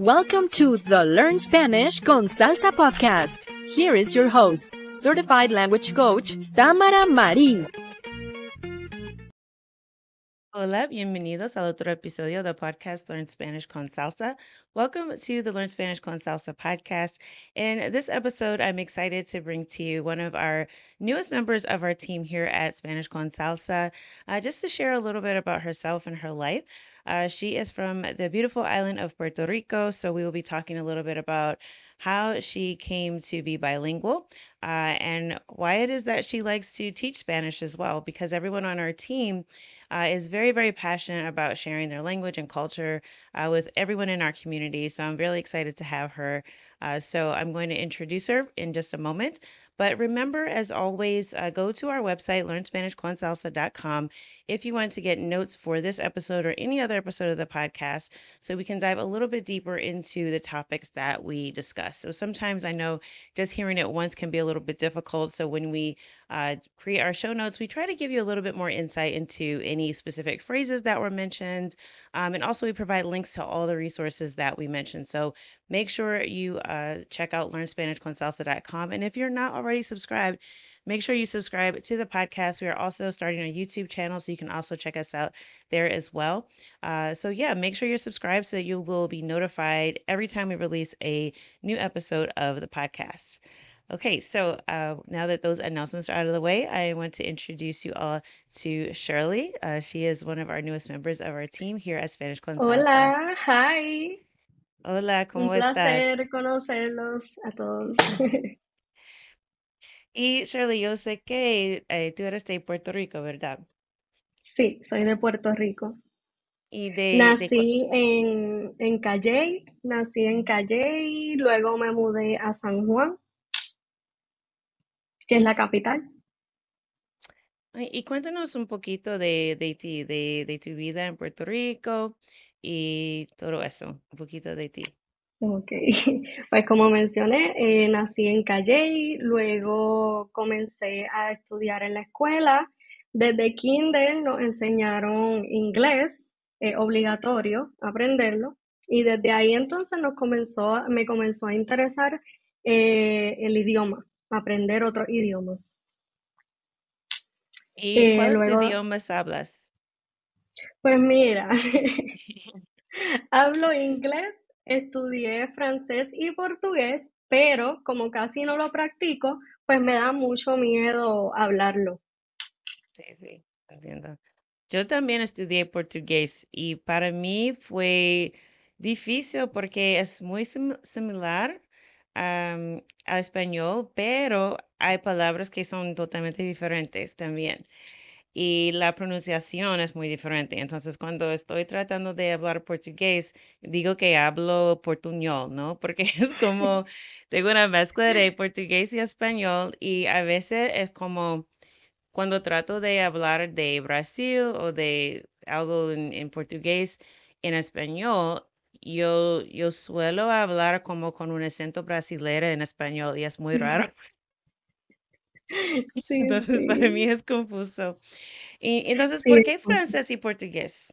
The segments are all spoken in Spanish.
Welcome to the Learn Spanish con Salsa podcast. Here is your host, certified language coach, Tamara Marin. Hola, bienvenidos al otro episodio del podcast Learn Spanish con Salsa. Welcome to the Learn Spanish con Salsa podcast. In this episode, I'm excited to bring to you one of our newest members of our team here at Spanish con Salsa, uh, just to share a little bit about herself and her life. Uh, she is from the beautiful island of Puerto Rico, so we will be talking a little bit about how she came to be bilingual, uh, and why it is that she likes to teach Spanish as well, because everyone on our team uh, is very, very passionate about sharing their language and culture uh, with everyone in our community. So I'm really excited to have her. Uh, so I'm going to introduce her in just a moment. But remember, as always, uh, go to our website, learnspanishconsalsa.com, if you want to get notes for this episode or any other episode of the podcast, so we can dive a little bit deeper into the topics that we discuss. So sometimes I know just hearing it once can be a little bit difficult. So when we uh, create our show notes, we try to give you a little bit more insight into any specific phrases that were mentioned. Um, and also, we provide links to all the resources that we mentioned. So make sure you uh, check out learnspanishconsalsa.com. And if you're not already subscribed, make sure you subscribe to the podcast. We are also starting a YouTube channel, so you can also check us out there as well. Uh, so, yeah, make sure you're subscribed so that you will be notified every time we release a new episode of the podcast. Okay, so uh, now that those announcements are out of the way, I want to introduce you all to Shirley. Uh, she is one of our newest members of our team here at Spanish Con Hola, hi. Hola, ¿cómo Un placer conocerlos a todos. y Shirley, yo sé que eh, tú eres de Puerto Rico, ¿verdad? Sí, soy de Puerto Rico. Y de, nací de... En, en Calle, nací en Calle, luego me mudé a San Juan que es la capital. Y cuéntanos un poquito de, de ti, de, tu vida en Puerto Rico y todo eso, un poquito de ti. Ok, pues como mencioné, eh, nací en Calle, luego comencé a estudiar en la escuela. Desde kinder nos enseñaron inglés, obligatorio aprenderlo, y desde ahí entonces nos comenzó, me comenzó a interesar eh, el idioma aprender otros idiomas. ¿Y eh, cuáles idiomas hablas? Pues mira, hablo inglés, estudié francés y portugués, pero como casi no lo practico, pues me da mucho miedo hablarlo. Sí, sí, entiendo. Yo también estudié portugués y para mí fue difícil porque es muy similar a español, pero hay palabras que son totalmente diferentes también. Y la pronunciación es muy diferente. Entonces, cuando estoy tratando de hablar portugués, digo que hablo portuñol, ¿no? Porque es como, tengo una mezcla de portugués y español y a veces es como cuando trato de hablar de Brasil o de algo en portugués en español, yo, yo suelo hablar como con un acento brasileño en español y es muy raro. entonces, para mí es confuso. Y, entonces, ¿por qué francés y portugués?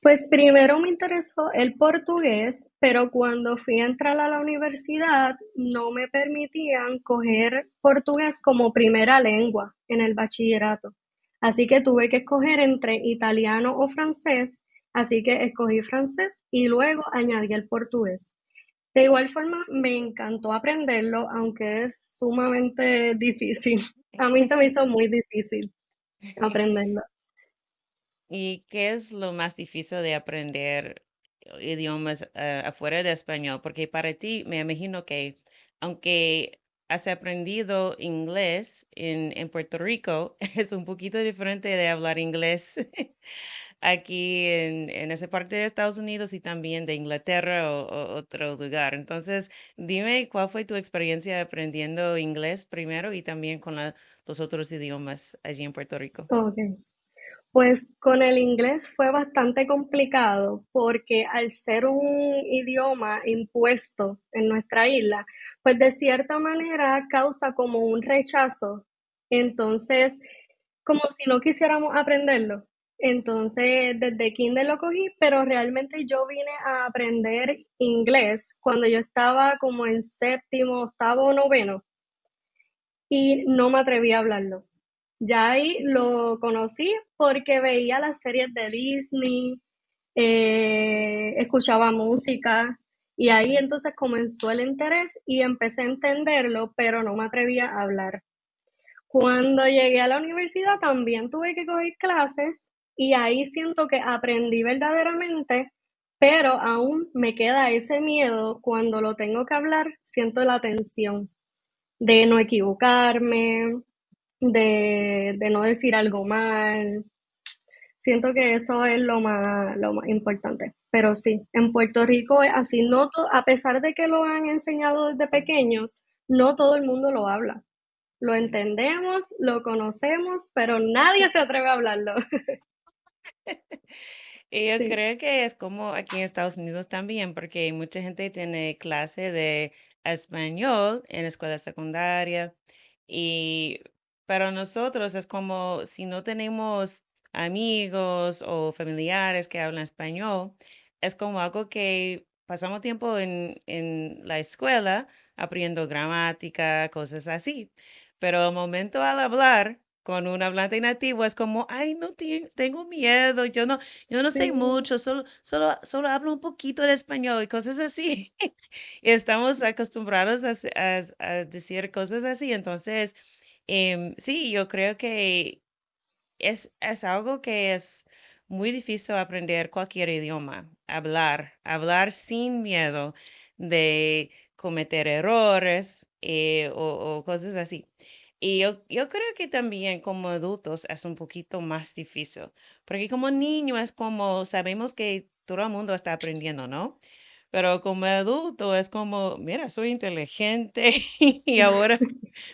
Pues primero me interesó el portugués, pero cuando fui a entrar a la universidad no me permitían coger portugués como primera lengua en el bachillerato. Así que tuve que escoger entre italiano o francés Así que escogí francés y luego añadí el portugués. De igual forma, me encantó aprenderlo, aunque es sumamente difícil. A mí se me hizo muy difícil aprenderlo. ¿Y qué es lo más difícil de aprender eh, idiomas eh, afuera de español? Porque para ti, me imagino que aunque has aprendido inglés en, Puerto Rico es un poquito diferente de hablar inglés aquí en, en esa parte de Estados Unidos y también de Inglaterra o, otro lugar. Entonces, dime cuál fue tu experiencia aprendiendo inglés primero y también con los otros idiomas allí en Puerto Rico. Pues con el inglés fue bastante complicado porque al ser un idioma impuesto en nuestra isla, pues de cierta manera causa como un rechazo. Entonces, como si no quisiéramos aprenderlo. Entonces, desde kinder lo cogí, pero realmente yo vine a aprender inglés cuando yo estaba como en séptimo, octavo, noveno y no me atreví a hablarlo ya ahí lo conocí porque veía las series de Disney, eh, escuchaba música y ahí entonces comenzó el interés y empecé a entenderlo, pero no me atrevía a hablar. Cuando llegué a la universidad también tuve que coger clases y ahí siento que aprendí verdaderamente, pero aún me queda ese miedo cuando lo tengo que hablar, siento la tensión de no equivocarme, de, no decir algo mal. Siento que eso es lo más, lo más importante. Pero sí, en Puerto Rico es así, no a pesar de que lo han enseñado desde pequeños, no todo el mundo lo habla. Lo entendemos, lo conocemos, pero nadie se atreve a hablarlo. Y yo creo que es como aquí en Estados Unidos también, porque mucha gente tiene clase de español en la escuela secundaria y para nosotros es como si no tenemos amigos o familiares que hablan español, es como algo que pasamos tiempo en, en la escuela aprendiendo gramática, cosas así. Pero al momento al hablar con un hablante nativo es como, ay, no tengo miedo, yo no, yo no sé mucho, solo, solo, solo hablo un poquito de español y cosas así. y estamos acostumbrados a decir cosas así. Entonces, Em, sí, yo creo que es, algo que es muy difícil aprender cualquier idioma, hablar, hablar sin miedo de cometer errores eh, o, cosas así. Y yo, creo que también como adultos es un poquito más difícil, porque como niños como sabemos que todo el mundo está aprendiendo, ¿no? Pero como adulto es como, mira, soy inteligente y ahora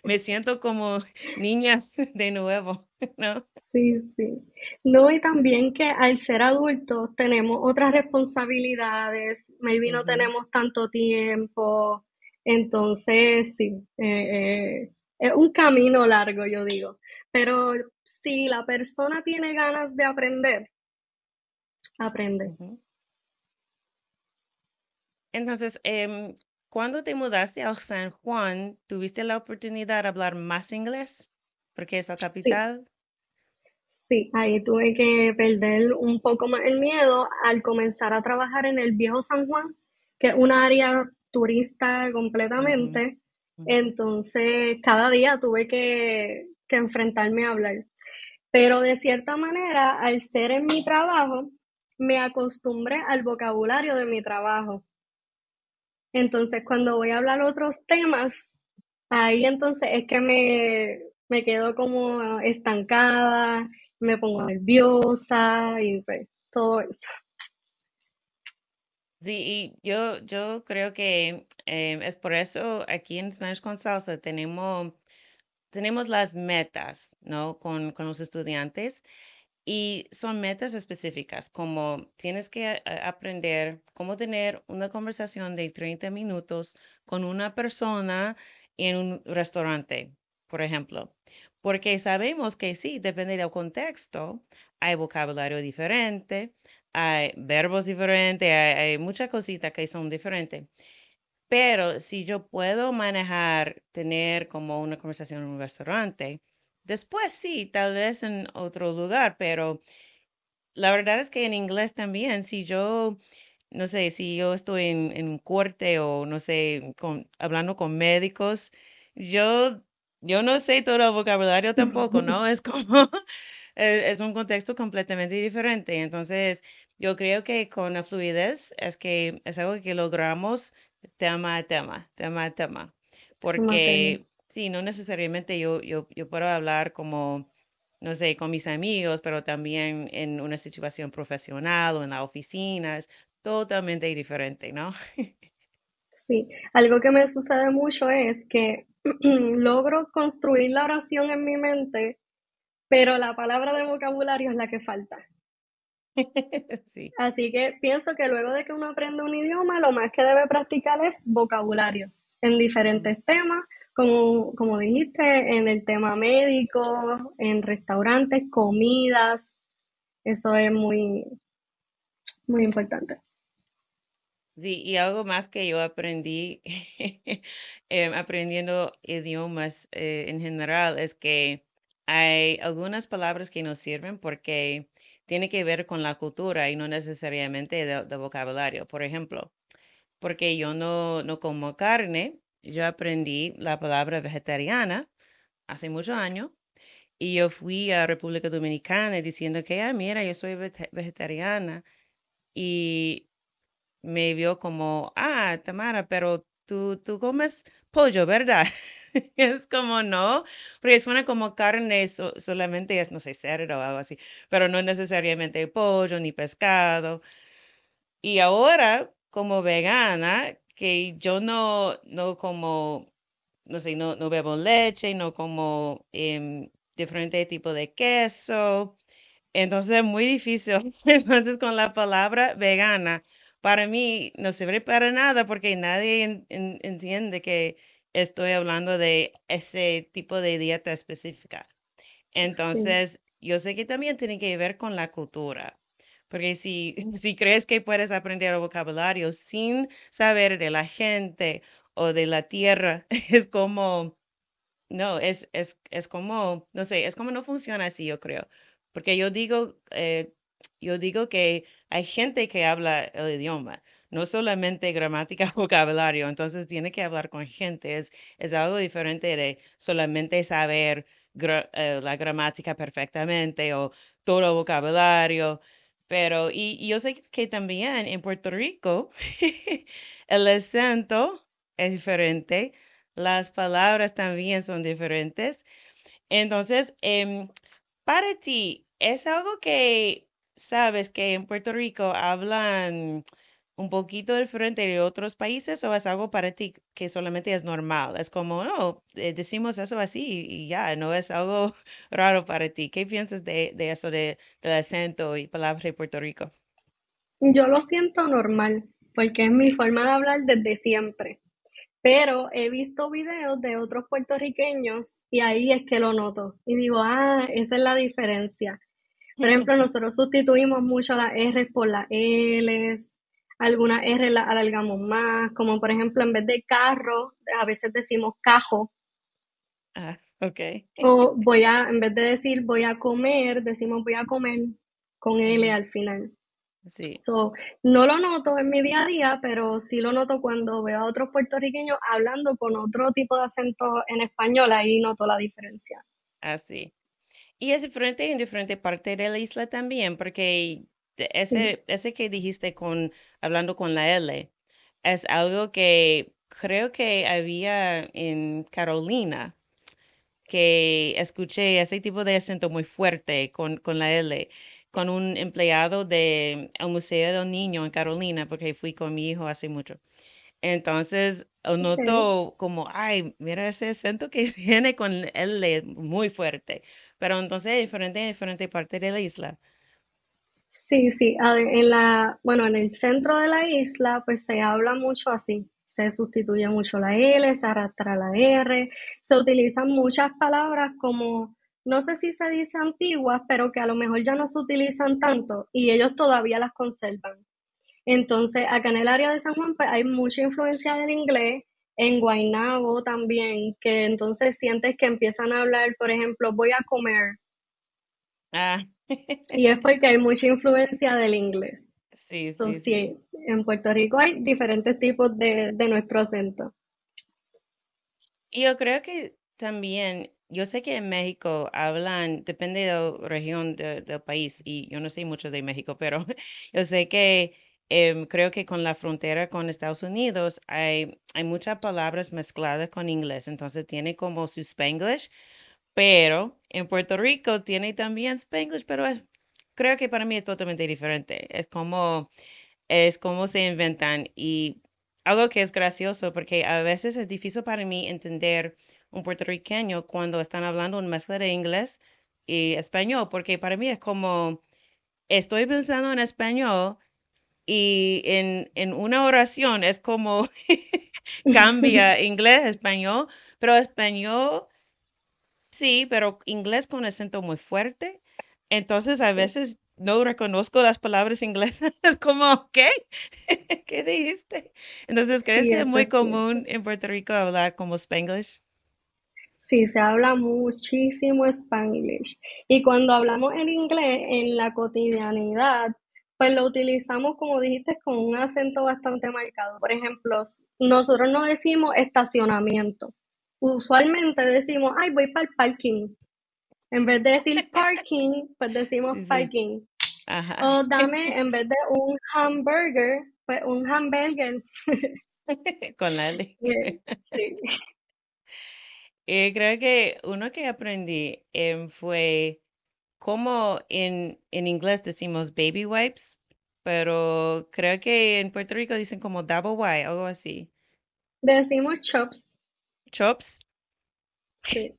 me siento como niña de nuevo, ¿no? Sí, sí. No, y también que al ser adultos tenemos otras responsabilidades, maybe no tenemos tanto tiempo, entonces sí, eh, eh, es un camino largo, yo digo. Pero si la persona tiene ganas de aprender, aprende. Entonces, em, cuando te mudaste a San Juan, ¿tuviste la oportunidad de hablar más inglés? Porque es la capital. Sí. ahí tuve que perder un poco más el miedo al comenzar a trabajar en el viejo San Juan, que es un área turista completamente. Entonces, cada día tuve que enfrentarme a hablar. Pero de cierta manera, al ser en mi trabajo, me acostumbré al vocabulario de mi trabajo. Entonces, cuando voy a hablar otros temas, ahí entonces es que me, quedo como estancada, me pongo nerviosa y pues, todo eso. Sí, y yo, yo creo que em, es por eso aquí en Spanish con Salsa tenemos, tenemos las metas, ¿no? Con, con los estudiantes. Y son metas específicas, como tienes que aprender cómo tener una conversación de 30 minutos con una persona en un restaurante, por ejemplo, porque sabemos que sí, depende del contexto, hay vocabulario diferente, hay verbos diferentes, hay, muchas cositas que son diferentes. Pero si yo puedo manejar, tener como una conversación en un restaurante, Después sí, tal vez en otro lugar, pero la verdad es que en inglés también, si yo, no sé, si yo estoy en, en un corte o no sé, hablando con médicos, yo, yo no sé todo el vocabulario tampoco, ¿no? Es como, e, es, un contexto completamente diferente. Entonces, yo creo que con la fluidez es que es algo que logramos tema a tema, tema a tema, porque sí, no necesariamente yo, yo, puedo hablar como, no sé, con mis amigos, pero también en una situación profesional o en la oficina, es totalmente diferente, ¿no? Sí, algo que me sucede mucho es que logro construir la oración en mi mente, pero la palabra de vocabulario es la que falta. Así que pienso que luego de que uno aprende un idioma, lo más que debe practicar es vocabulario en diferentes temas como, como dijiste, en el tema médico, en restaurantes, comidas, eso es muy, muy importante. Sí, y algo más que yo aprendí em, aprendiendo idiomas eh, en general es que hay algunas palabras que nos sirven porque tiene que ver con la cultura y no necesariamente de, vocabulario. Por ejemplo, porque yo no, no como carne, yo aprendí la palabra vegetariana hace muchos años y yo fui a República Dominicana diciendo que, ah, mira, yo soy vegetariana y me vio como, ah, Tamara, pero tú, tú comes pollo, ¿verdad? es como, no, porque suena como carne, Eso solamente es, no sé, cerdo o algo así, pero no necesariamente pollo ni pescado. Y ahora, como vegana, que yo no, no como, no sé, no, no bebo leche, no como em, diferente tipo de queso. Entonces es muy difícil. Entonces con la palabra vegana, para mí no sirve para nada porque nadie entiende que estoy hablando de ese tipo de dieta específica. Entonces, yo sé que también tiene que ver con la cultura. Porque si, si crees que puedes aprender el vocabulario sin saber de la gente o de la tierra, es como, no, es, es, es como, no sé, es como no funciona así, yo creo. Porque yo digo, eh, yo digo que hay gente que habla el idioma, no solamente gramática, vocabulario, entonces tiene que hablar con gente, es, es algo diferente de solamente saber eh, la gramática perfectamente o todo el vocabulario. Pero, y, yo sé que también en Puerto Rico el acento es diferente, las palabras también son diferentes. Entonces, em, para ti, es algo que sabes que en Puerto Rico hablan un poquito del frente de otros países o es algo para ti que solamente es normal? Es como, no, oh, eh, decimos eso así y ya, no es algo raro para ti. ¿Qué piensas de, eso de, del acento y palabras de Puerto Rico? Yo lo siento normal porque es mi forma de hablar desde siempre. Pero he visto videos de otros puertorriqueños y ahí es que lo noto. Y digo, ah, esa es la diferencia. Por ejemplo, nosotros sustituimos mucho las R por las L algunas R las alargamos más, como por ejemplo en vez de carro, a veces decimos cajo. Ah, ok. O voy a, en vez de decir voy a comer, decimos voy a comer con L al final. Sí. So, no lo noto en mi día a día, pero sí lo noto cuando veo a otros puertorriqueños hablando con otro tipo de acento en español, ahí noto la diferencia. Así. Ah, y es diferente en diferentes partes de la isla también, porque ese, ese que dijiste con hablando con la L es algo que creo que había en Carolina, que escuché ese tipo de acento muy fuerte con, la L, con un empleado del de, Museo del Niño en Carolina, porque fui con mi hijo hace mucho. Entonces, noto como, ay, mira ese acento que tiene con L muy fuerte, pero entonces diferente en diferentes partes de la isla. Sí, sí, en la, bueno, en el centro de la isla pues se habla mucho así, se sustituye mucho la L, se arrastra la R, se utilizan muchas palabras como, no sé si se dice antiguas, pero que a lo mejor ya no se utilizan tanto y ellos todavía las conservan. Entonces, acá en el área de San Juan pues, hay mucha influencia del inglés, en Guaynabo también, que entonces sientes que empiezan a hablar, por ejemplo, voy a comer, Ah. y es porque hay mucha influencia del inglés. Sí, sí, sí, En Puerto Rico hay diferentes tipos de, de nuestro acento. Yo creo que también, yo sé que en México hablan, depende de la región del país, y yo no sé mucho de México, pero yo sé que em, creo que con la frontera con Estados Unidos hay, hay muchas palabras mezcladas con inglés, entonces tiene como su spanglish, pero en Puerto Rico tiene también Spanglish, pero creo que para mí es totalmente diferente. Es como, es como se inventan y algo que es gracioso porque a veces es difícil para mí entender un puertorriqueño cuando están hablando un mezcla de inglés y español, porque para mí es como, estoy pensando en español y en, en una oración es como cambia inglés, español, pero español Sí, pero inglés con un acento muy fuerte. Entonces a veces no reconozco las palabras inglesas, como, ¿qué? ¿Qué dijiste? Entonces, ¿crees que es muy común en Puerto Rico hablar como spanglish? Sí, se habla muchísimo spanglish. Y cuando hablamos en inglés, en la cotidianidad, pues lo utilizamos, como dijiste, con un acento bastante marcado. Por ejemplo, nosotros no decimos estacionamiento usualmente decimos, ay, voy para el parking. En vez de decir parking, pues decimos parking. O dame, en vez de un hamburger, pues un hamburger. Con la ley. Eh, sí. Eh, creo que uno que aprendí em, fue cómo en, en inglés decimos baby wipes, pero creo que en Puerto Rico dicen como double wipe, algo así. Decimos chops chops. Yo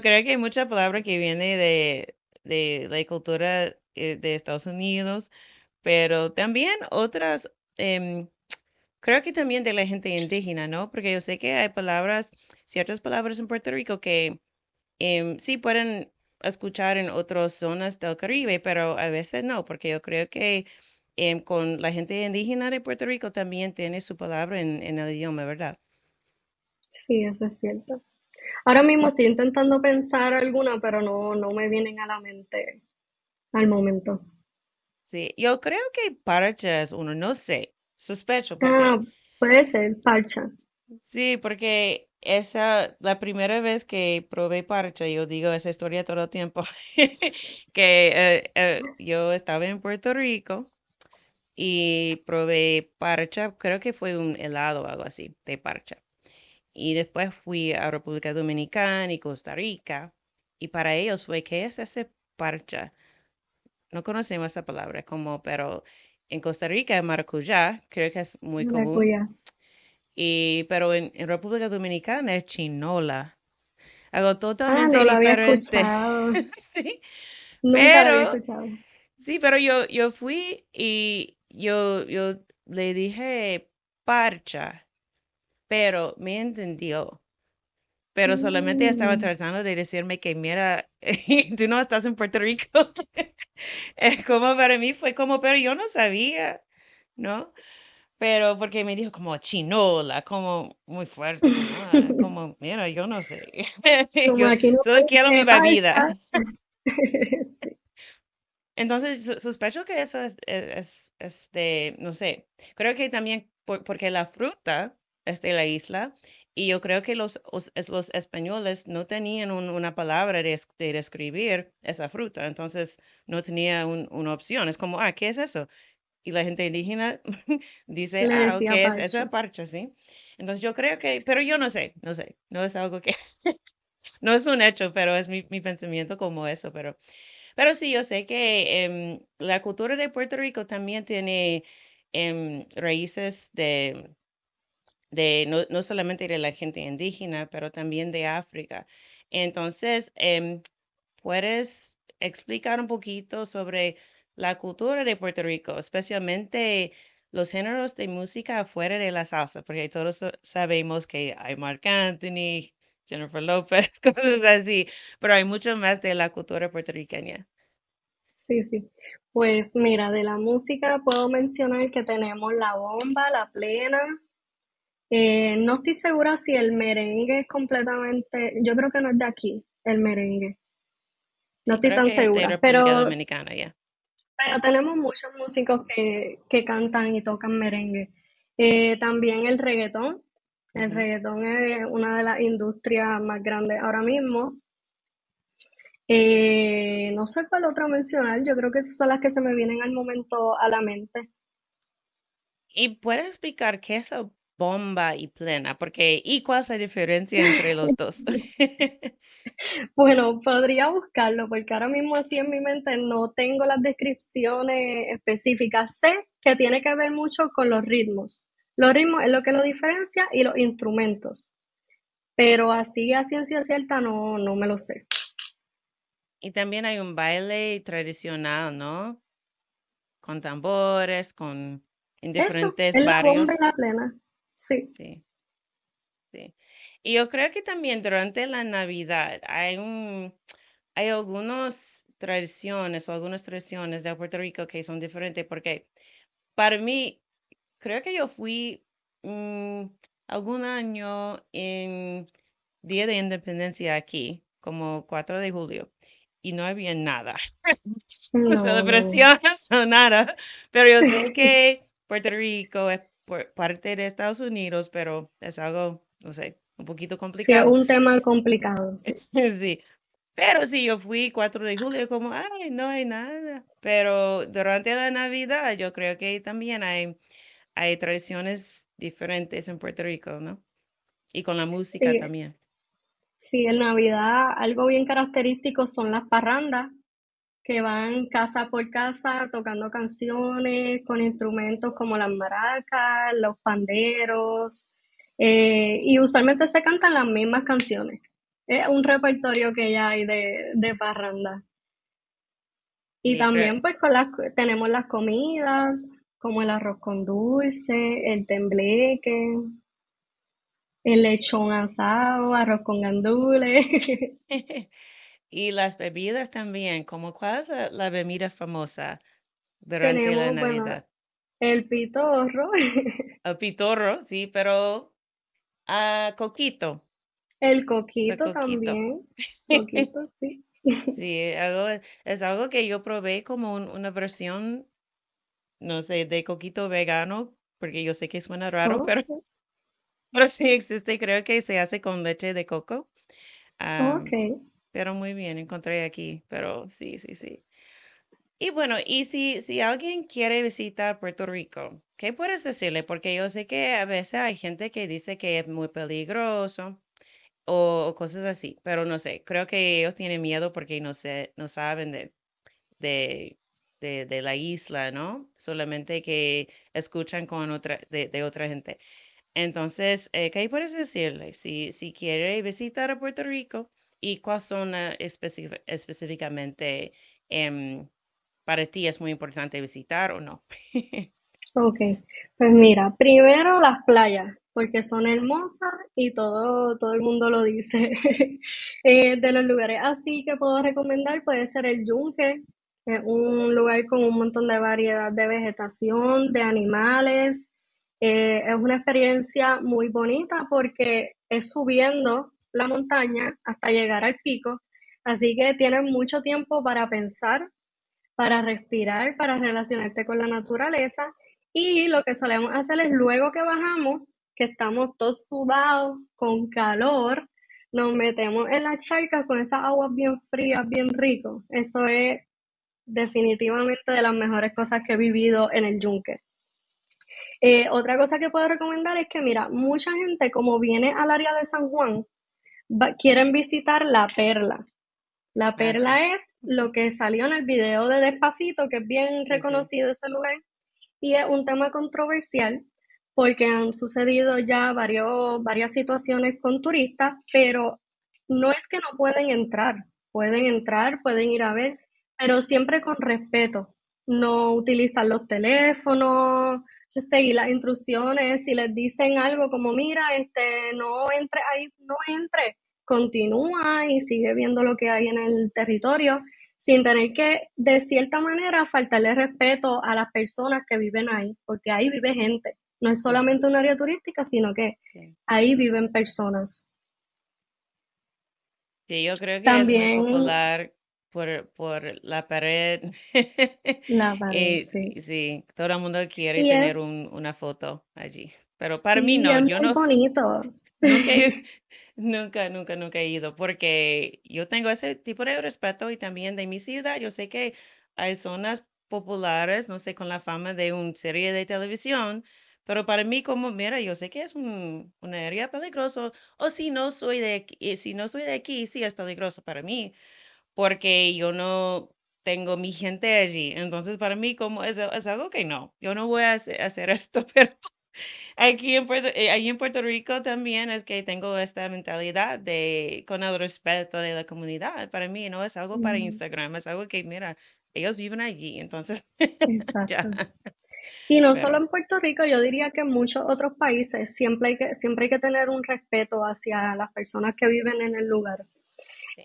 creo que hay mucha palabra que viene de, de la cultura eh, de Estados Unidos, pero también otras, em, creo que también de la gente indígena, ¿no? Porque yo sé que hay palabras, ciertas palabras en Puerto Rico que em, sí pueden escuchar en otras zonas del Caribe, pero a veces no, porque yo creo que Em, con la gente indígena de Puerto Rico también tiene su palabra en, el idioma, ¿verdad? Sí, eso es cierto. Ahora mismo ah. estoy intentando pensar alguna, pero no, no me vienen a la mente al momento. Sí, yo creo que parcha es uno, no sé, sospecho. Ah, puede ser parcha. Sí, porque esa, la primera vez que probé parcha, yo digo esa historia todo el tiempo, que eh, eh, yo estaba en Puerto Rico y probé parcha, creo que fue un helado o algo así de parcha. Y después fui a República Dominicana y Costa Rica y para ellos fue, ¿qué es ese parcha? No conocemos esa palabra como, pero en Costa Rica es maracuyá, creo que es muy común. Y, pero en, República Dominicana es chinola. hago ah, totalmente ah, pero, Sí, pero yo fui y yo, le dije parcha, pero me entendió. Pero solamente estaba mm. tratando de decirme que, mira, tú no estás en Puerto Rico. es como para mí fue como, pero yo no sabía, ¿no? Pero porque me dijo como chinola, como muy fuerte, como, ah, mira, yo no sé. Yo, quiero mi bebida. Entonces, sospecho que eso es, e, es, de, este, no sé, creo que también porque la fruta es de la isla y yo creo que los, los, españoles no tenían una palabra de, escribir describir esa fruta, entonces no tenía una opción. Es como, ah, ¿qué es eso? Y la gente indígena dice, ah, ¿qué es esa parcha? ¿sí? Entonces yo creo que, pero yo no sé, no sé, no es algo que, no es un hecho, pero es mi, mi pensamiento como eso, pero pero sí, yo sé que em, la cultura de Puerto Rico también tiene em, raíces de, de no, solamente de la gente indígena, pero también de África. Entonces, em, ¿puedes explicar un poquito sobre la cultura de Puerto Rico, especialmente los géneros de música afuera de la salsa? Porque todos sabemos que hay Marc Anthony, Jennifer López, cosas así, pero hay mucho más de la cultura puertorriqueña. Sí, sí. Pues mira, de la música puedo mencionar que tenemos la bomba, la plena. Eh, no estoy segura si el merengue es completamente, yo creo que no es de aquí, el merengue. No estoy tan segura, pero, Dominicana, tenemos muchos músicos que, cantan y tocan merengue. Eh, también el reggaetón, el reggaetón es una de las industrias más grandes ahora mismo. Eh, no sé cuál otra mencionar, yo creo que esas son las que se me vienen al momento a la mente. ¿Y puedes explicar qué es la bomba y plena? Porque, ¿y cuál es la diferencia entre los dos? bueno, podría buscarlo, porque ahora mismo así en mi mente no tengo las descripciones específicas. Sé que tiene que ver mucho con los ritmos los ritmos es lo que lo diferencia y los instrumentos. Pero así a ciencia cierta no, no me lo sé. Y también hay un baile tradicional, ¿no? Con tambores, con diferentes Eso, en La, la plena. Sí. sí. Sí. Y yo creo que también durante la Navidad hay un hay algunas tradiciones o algunas tradiciones de Puerto Rico que son diferentes porque para mí creo que yo fui mm, algún año en Día de Independencia aquí, como 4 de julio, y no había nada. No. Celebraciones o nada. Pero yo sé que Puerto Rico es parte de Estados Unidos, pero es algo, no sé, un poquito complicado. Sí, un tema complicado. Sí. sí. Pero sí, yo fui 4 de julio como, ay, no hay nada. Pero durante la Navidad yo creo que también hay hay tradiciones diferentes en Puerto Rico, ¿no? Y con la música también. Sí, en Navidad algo bien característico son las parrandas, que van casa por casa tocando canciones con instrumentos como las maracas, los panderos, eh, y usualmente se cantan las mismas canciones. Es un repertorio que ya hay de, de Y también pues con las, tenemos las comidas, como el arroz con dulce, el tembleque, el lechón asado, arroz con gandules. Y las bebidas también, como cuál es la, bebida famosa durante la Navidad. el pitorro. El pitorro, sí, pero a ah, coquito. El coquito, también. Coquito, sí. Sí, algo, es algo que yo probé como una versión no sé, de coquito vegano, porque yo sé que suena raro, oh, pero, pero sí existe, creo que se hace con leche de coco. Oh, ok. pero muy bien, encontré aquí, pero sí, sí, sí. Y bueno, y si, si alguien quiere visitar Puerto Rico, ¿qué puedes decirle? Porque yo sé que a veces hay gente que dice que es muy peligroso o, cosas así, pero no sé, creo que ellos tienen miedo porque no sé, no saben de de, la isla, ¿no? Solamente que escuchan con otra, de, otra gente. Entonces, eh, ¿qué puedes decirle? Si, si quiere visitar a Puerto Rico y cuáles son específicamente em, para ti es muy importante visitar o no. ok, pues mira, primero las playas, porque son hermosas y todo, todo el mundo lo dice. Eh, de los lugares así que puedo recomendar puede ser el Yunque, es un lugar con un montón de variedad de vegetación, de animales. Eh, es una experiencia muy bonita porque es subiendo la montaña hasta llegar al pico. Así que tienes mucho tiempo para pensar, para respirar, para relacionarte con la naturaleza. Y lo que solemos hacer es luego que bajamos, que estamos todos sudados, con calor, nos metemos en las charcas con esas aguas bien frías, bien ricas. Eso es definitivamente de las mejores cosas que he vivido en el yunque. Eh, otra cosa que puedo recomendar es que, mira, mucha gente como viene al área de San Juan, quieren visitar la perla. La ah, perla es lo que salió en el video de Despacito, que es bien reconocido ese lugar, y es un tema controversial porque han sucedido ya varias situaciones con turistas, pero no es que no pueden entrar, pueden entrar, pueden ir a ver, pero siempre con respeto. No utilizar los teléfonos, seguir las instrucciones, si les dicen algo como, mira, este, no entre ahí, no entre, continúa y sigue viendo lo que hay en el territorio, sin tener que, de cierta manera, faltarle respeto a las personas que viven ahí, porque ahí vive gente. No es solamente un área turística, sino que ahí viven personas. Sí, yo creo que También, es muy por, por la pared. La eh, sí. sí. todo el mundo quiere tener una foto allí. Pero para mí no, yo no. bonito. Nunca, nunca, nunca, he ido porque yo tengo ese tipo de respeto y también de mi ciudad. Yo sé que hay zonas populares, no sé, con la fama de una serie de televisión, pero para mí como, mira, yo sé que es un, una área peligrosa, o si no soy de aquí, si no soy de aquí, sí es peligroso para mí, porque yo no tengo mi gente allí. Entonces, para mí, como es, algo que no, yo no voy a hacer, esto, pero aquí eh, en, Puerto, Rico también es que tengo esta mentalidad de, con el respeto de la comunidad. Para mí, no es algo para Instagram, es algo que, mira, ellos viven allí, entonces, exacto. Y no solo en Puerto Rico, yo diría que en muchos otros países siempre hay que, siempre hay que tener un respeto hacia las personas que viven en el lugar.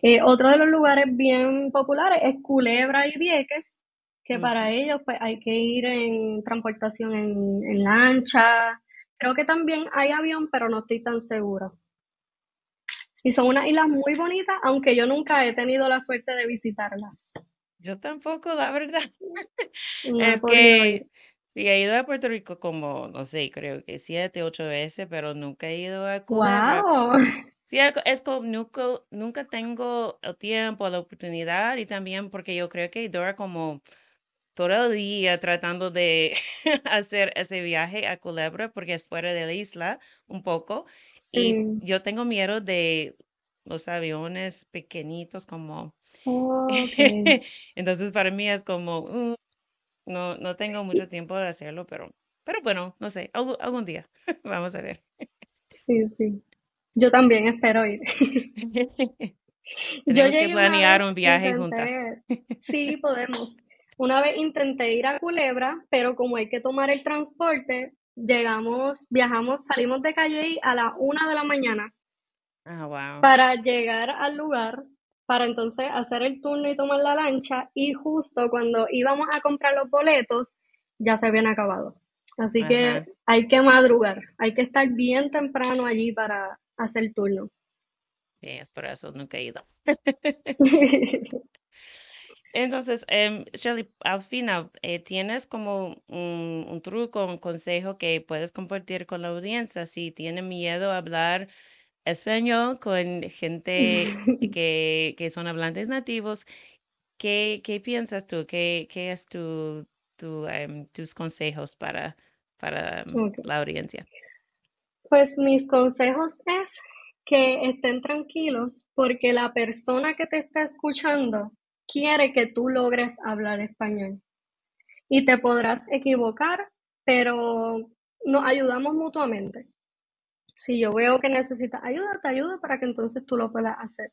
Eh, otro de los lugares bien populares es Culebra y Vieques, que para ellos pues, hay que ir en transportación en, lancha. Creo que también hay avión, pero no estoy tan segura. Y son unas islas muy bonitas, aunque yo nunca he tenido la suerte de visitarlas. Yo tampoco, la verdad. es que he ido a Puerto Rico como, no sé, creo que siete, ocho veces, pero nunca he ido a Culebra. ¡Wow! Sí, es como nunca, tengo el tiempo, la oportunidad y también porque yo creo que Dora como todo el día tratando de hacer ese viaje a Culebra porque es fuera de la isla un poco y yo tengo miedo de los aviones pequeñitos como oh, entonces para mí es como mm, no no tengo mucho tiempo de hacerlo pero pero bueno no sé algún día vamos a ver Sí, sí. Yo también espero ir. Yo que planear un viaje juntas. sí, podemos. Una vez intenté ir a Culebra, pero como hay que tomar el transporte, llegamos, viajamos, salimos de Calle a la una de la mañana. wow. Ah, para llegar al lugar, para entonces hacer el turno y tomar la lancha, y justo cuando íbamos a comprar los boletos, ya se habían acabado. Así que hay que madrugar, hay que estar bien temprano allí para, Haz el turno. es por eso nunca he ido. Entonces, em, Shelly, al final, eh, ¿tienes como un, truco, un consejo que puedes compartir con la audiencia si tiene miedo a hablar español con gente que, que son hablantes nativos? ¿Qué, piensas tú? ¿Qué, qué es tu, em, tus consejos para, para em, la audiencia? Pues mis consejos es que estén tranquilos porque la persona que te está escuchando quiere que tú logres hablar español. Y te podrás equivocar, pero nos ayudamos mutuamente. Si yo veo que necesitas ayuda, te ayudo para que entonces tú lo puedas hacer.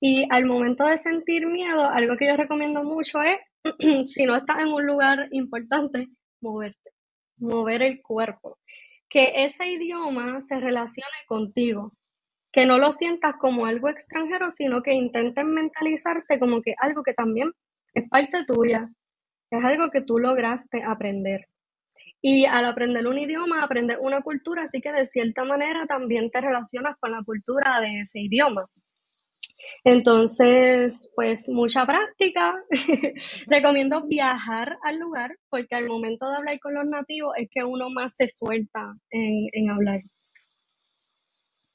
Y al momento de sentir miedo, algo que yo recomiendo mucho es, si no estás en un lugar importante, moverte, mover el cuerpo que ese idioma se relacione contigo, que no lo sientas como algo extranjero, sino que intentes mentalizarte como que algo que también es parte tuya, es algo que tú lograste aprender. Y al aprender un idioma, aprendes una cultura, así que de cierta manera también te relacionas con la cultura de ese idioma. Entonces, pues mucha práctica. Recomiendo viajar al lugar porque al momento de hablar con los nativos es que uno más se suelta en, hablar.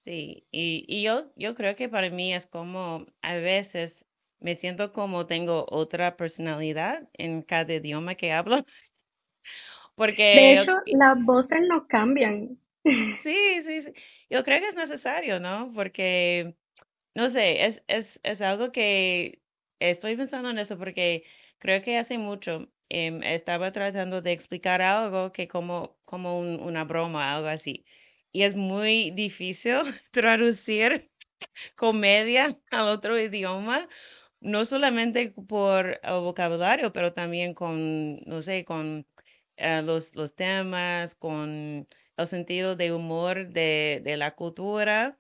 Sí, y, yo, yo creo que para mí es como a veces me siento como tengo otra personalidad en cada idioma que hablo. Porque de hecho, las voces no cambian. Sí, sí, sí. Yo creo que es necesario, ¿no? Porque no sé, es, es, algo que estoy pensando en eso porque creo que hace mucho em, estaba tratando de explicar algo que como, como una broma, algo así. Y es muy difícil traducir comedia al otro idioma, no solamente por el vocabulario, pero también con, no sé, con eh, los, temas, con el sentido de humor de la cultura.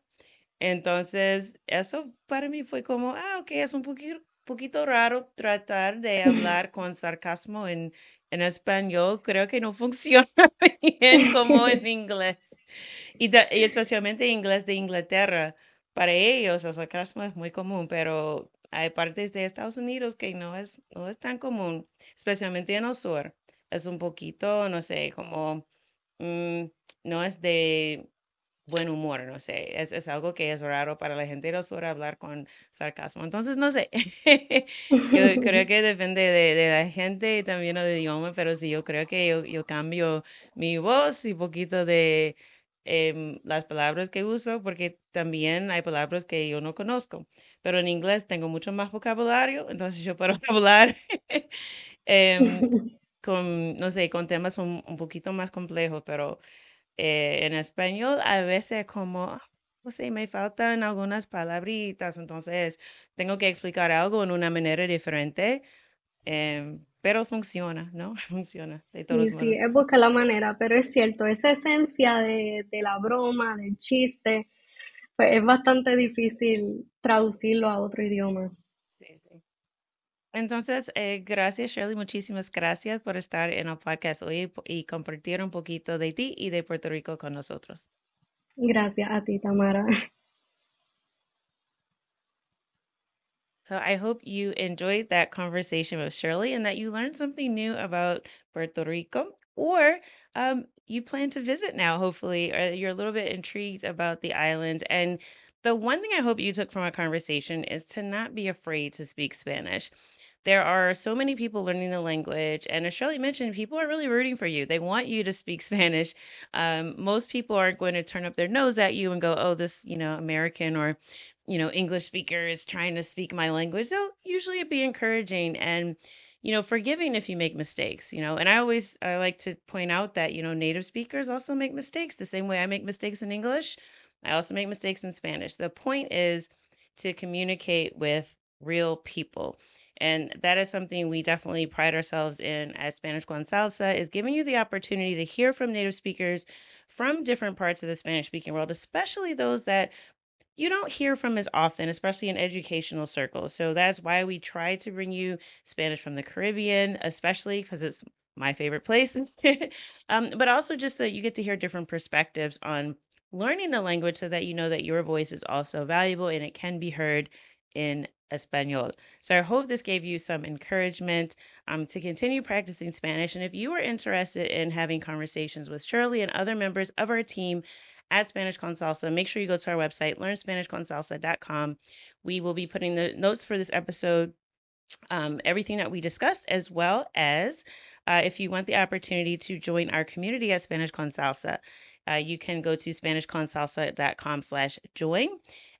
Entonces, eso para mí fue como, ah, ok, es un poquito, poquito raro tratar de hablar con sarcasmo en, en español. Creo que no funciona bien como en inglés. Y, especialmente en especialmente inglés de Inglaterra. Para ellos el sarcasmo es muy común, pero hay partes de Estados Unidos que no es, no es tan común, especialmente en el sur. Es un poquito, no sé, como mm, no es de buen humor, no sé, es, es, algo que es raro para la gente, no suele hablar con sarcasmo, entonces no sé, yo creo que depende de, la gente y también del idioma, pero sí, yo creo que yo, cambio mi voz y poquito de em, las palabras que uso, porque también hay palabras que yo no conozco, pero en inglés tengo mucho más vocabulario, entonces yo puedo hablar. Em, con, no sé, con temas un, un poquito más complejos, pero eh, en español a veces como, no sé, me faltan algunas palabritas, entonces tengo que explicar algo en una manera diferente, em, pero funciona, ¿no? Funciona. De todos modos. sí, es buscar la manera, pero es cierto, esa esencia de, de la broma, del chiste, pues es bastante difícil traducirlo a otro idioma. Entonces, eh, gracias Shirley, muchísimas gracias por estar en el podcast hoy y compartir un poquito de ti y de Puerto Rico con nosotros. Gracias a ti, Tamara. So I hope you enjoyed that conversation with Shirley and that you learned something new about Puerto Rico or um, you plan to visit now, hopefully, or you're a little bit intrigued about the island. And the one thing I hope you took from our conversation is to not be afraid to speak Spanish there are so many people learning the language. And as Shirley mentioned, people are really rooting for you. They want you to speak Spanish. Um, most people aren't going to turn up their nose at you and go, oh, this, you know, American or, you know, English speaker is trying to speak my language. They'll usually be encouraging and, you know, forgiving if you make mistakes, you know. And I always I like to point out that, you know, native speakers also make mistakes the same way I make mistakes in English. I also make mistakes in Spanish. The point is to communicate with real people and that is something we definitely pride ourselves in as Spanish Guan salsa is giving you the opportunity to hear from native speakers from different parts of the Spanish speaking world, especially those that you don't hear from as often, especially in educational circles. So that's why we try to bring you Spanish from the Caribbean, especially because it's my favorite place. Mm. um, but also just so you get to hear different perspectives on learning the language so that you know that your voice is also valuable and it can be heard in Espanol. So I hope this gave you some encouragement um, to continue practicing Spanish. And if you are interested in having conversations with Shirley and other members of our team at Spanish Consalsa, make sure you go to our website, learnspanishconsalsa.com. We will be putting the notes for this episode, um, everything that we discussed, as well as uh, if you want the opportunity to join our community at Spanish Consalsa uh, you can go to SpanishConSalsa.com slash join.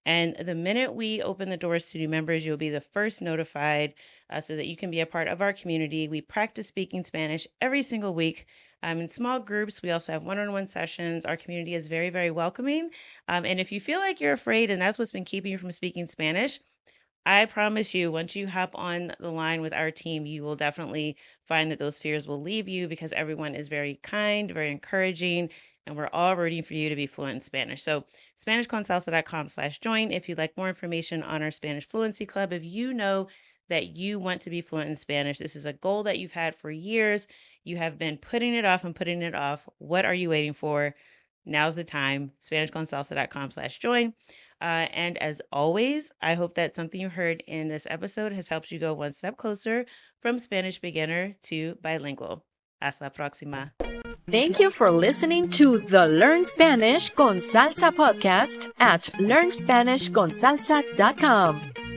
And the minute we open the doors to new members, you'll be the first notified uh, so that you can be a part of our community. We practice speaking Spanish every single week um, in small groups. We also have one on one sessions. Our community is very, very welcoming. Um, and if you feel like you're afraid and that's what's been keeping you from speaking Spanish, I promise you, once you hop on the line with our team, you will definitely find that those fears will leave you because everyone is very kind, very encouraging, and we're all rooting for you to be fluent in Spanish. So SpanishConsalsa.com slash join if you'd like more information on our Spanish Fluency Club. If you know that you want to be fluent in Spanish, this is a goal that you've had for years. You have been putting it off and putting it off. What are you waiting for? Now's the time. SpanishConsalsa.com slash join. Uh, and as always, I hope that something you heard in this episode has helped you go one step closer from Spanish beginner to bilingual. Hasta la próxima. Thank you for listening to the Learn Spanish con Salsa podcast at learnspanishconsalsa.com.